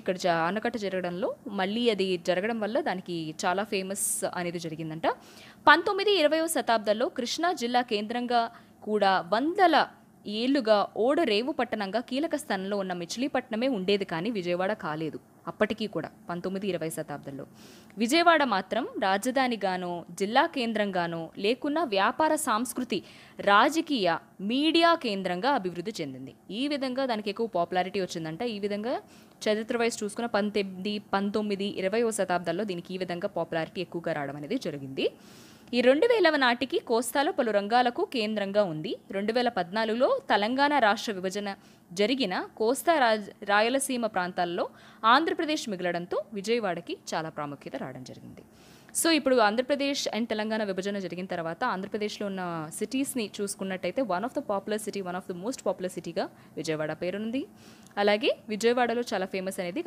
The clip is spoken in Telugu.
ఇక్కడ ఆనకట్ట జరగడంలో మళ్ళీ అది జరగడం వల్ల దానికి చాలా ఫేమస్ అనేది జరిగిందంట పంతొమ్మిది ఇరవయో శతాబ్దంలో కృష్ణా జిల్లా కేంద్రంగా కూడా వందల ఏళ్లుగా ఓడరేవు పట్టణంగా కీలక స్థానంలో ఉన్న మిచిలీపట్నమే ఉండేది కానీ విజయవాడ కాలేదు అప్పటికీ కూడా పంతొమ్మిది ఇరవై శతాబ్దంలో విజయవాడ మాత్రం రాజధానిగానో జిల్లా కేంద్రంగానో లేకున్నా వ్యాపార సాంస్కృతి రాజకీయ మీడియా కేంద్రంగా అభివృద్ధి చెందింది ఈ విధంగా దానికి ఎక్కువ పాపులారిటీ వచ్చిందంట ఈ విధంగా చరిత్ర వైస్ చూసుకున్న పంతొమ్మిది పంతొమ్మిది ఇరవయో శతాబ్దాల్లో దీనికి ఈ విధంగా పాపులారిటీ ఎక్కువగా రావడం అనేది జరిగింది ఈ రెండు వేల నాటికి కోస్తాలో పలు రంగాలకు కేంద్రంగా ఉంది రెండు వేల పద్నాలుగులో తెలంగాణ రాష్ట్ర విభజన జరిగిన కోస్తా రాజ్ రాయలసీమ ప్రాంతాల్లో ఆంధ్రప్రదేశ్ మిగలడంతో విజయవాడకి చాలా ప్రాముఖ్యత రావడం జరిగింది సో ఇప్పుడు ఆంధ్రప్రదేశ్ అండ్ తెలంగాణ విభజన జరిగిన తర్వాత ఆంధ్రప్రదేశ్లో ఉన్న సిటీస్ని చూసుకున్నట్టయితే one of the popular city one of the most popular సిటీగా విజయవాడ పేరునుంది అలాగే విజయవాడలో చాలా ఫేమస్ అనేది